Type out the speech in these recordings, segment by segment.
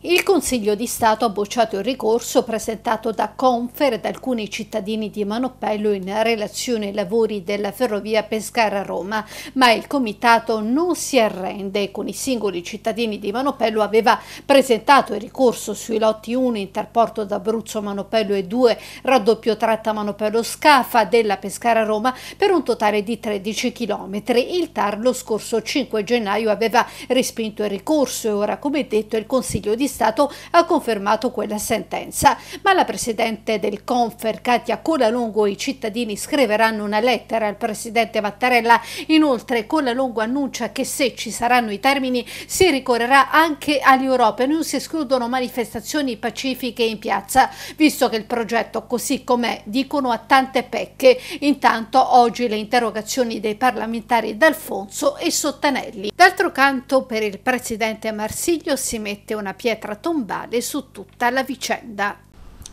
Il Consiglio di Stato ha bocciato il ricorso presentato da Confer ed alcuni cittadini di Manopello in relazione ai lavori della ferrovia Pescara-Roma, ma il Comitato non si arrende. Con i singoli cittadini di Manopello aveva presentato il ricorso sui lotti 1 Interporto dabruzzo manopello e 2 raddoppio tratta manopello scafa della Pescara-Roma per un totale di 13 km. Il TAR lo scorso 5 gennaio aveva respinto il ricorso e ora, come detto, il Consiglio di di Stato ha eh, confermato quella sentenza. Ma la Presidente del Confer, Katia Colalungo, e i cittadini scriveranno una lettera al Presidente Mattarella. Inoltre Colalungo annuncia che se ci saranno i termini si ricorrerà anche all'Europa e non si escludono manifestazioni pacifiche in piazza, visto che il progetto così com'è dicono a tante pecche. Intanto oggi le interrogazioni dei parlamentari D'Alfonso e Sottanelli. D'altro canto per il Presidente Marsiglio si mette una pietra pietra tombale su tutta la vicenda.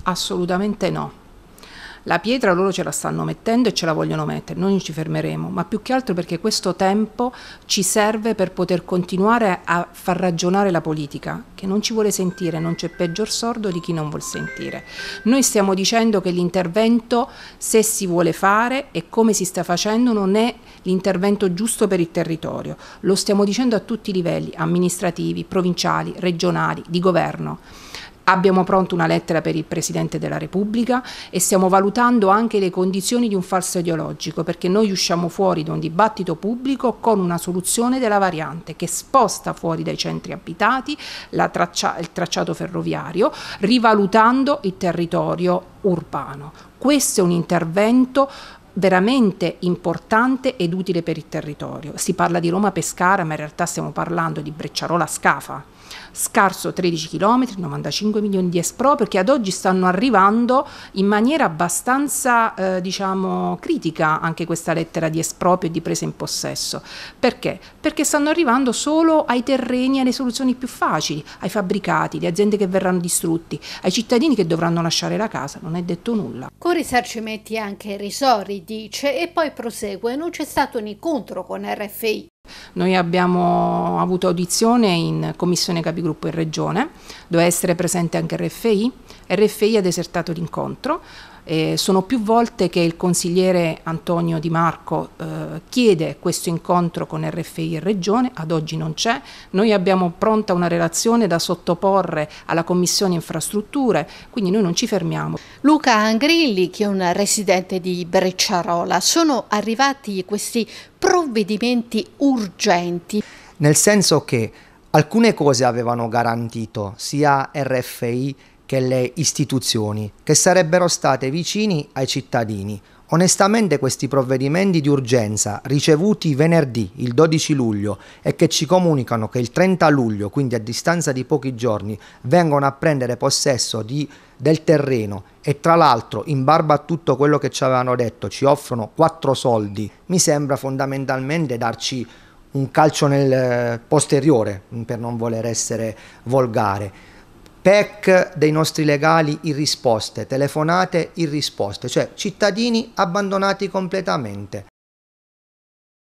Assolutamente no. La pietra loro ce la stanno mettendo e ce la vogliono mettere, noi non ci fermeremo, ma più che altro perché questo tempo ci serve per poter continuare a far ragionare la politica, che non ci vuole sentire, non c'è peggior sordo di chi non vuol sentire. Noi stiamo dicendo che l'intervento, se si vuole fare e come si sta facendo, non è l'intervento giusto per il territorio. Lo stiamo dicendo a tutti i livelli, amministrativi, provinciali, regionali, di governo. Abbiamo pronto una lettera per il Presidente della Repubblica e stiamo valutando anche le condizioni di un falso ideologico perché noi usciamo fuori da un dibattito pubblico con una soluzione della variante che sposta fuori dai centri abitati traccia, il tracciato ferroviario, rivalutando il territorio urbano. Questo è un intervento veramente importante ed utile per il territorio. Si parla di Roma Pescara, ma in realtà stiamo parlando di Brecciarola Scafa. Scarso 13 km, 95 milioni di esproprio che ad oggi stanno arrivando in maniera abbastanza eh, diciamo critica anche questa lettera di esproprio e di presa in possesso. Perché? Perché stanno arrivando solo ai terreni e alle soluzioni più facili, ai fabbricati, alle aziende che verranno distrutti, ai cittadini che dovranno lasciare la casa, non è detto nulla. Con risarcimenti anche risori dice e poi prosegue non c'è stato un incontro con RFI. Noi abbiamo avuto audizione in commissione capigruppo in regione, doveva essere presente anche RFI, RFI ha desertato l'incontro. Eh, sono più volte che il consigliere Antonio Di Marco eh, chiede questo incontro con RFI e Regione, ad oggi non c'è. Noi abbiamo pronta una relazione da sottoporre alla Commissione Infrastrutture, quindi noi non ci fermiamo. Luca Angrilli, che è un residente di Brecciarola, sono arrivati questi provvedimenti urgenti. Nel senso che alcune cose avevano garantito sia RFI che le istituzioni, che sarebbero state vicini ai cittadini. Onestamente questi provvedimenti di urgenza ricevuti venerdì il 12 luglio e che ci comunicano che il 30 luglio, quindi a distanza di pochi giorni, vengono a prendere possesso di, del terreno e tra l'altro in barba a tutto quello che ci avevano detto ci offrono quattro soldi, mi sembra fondamentalmente darci un calcio nel eh, posteriore per non voler essere volgare PEC dei nostri legali irrisposte, telefonate irrisposte, cioè cittadini abbandonati completamente.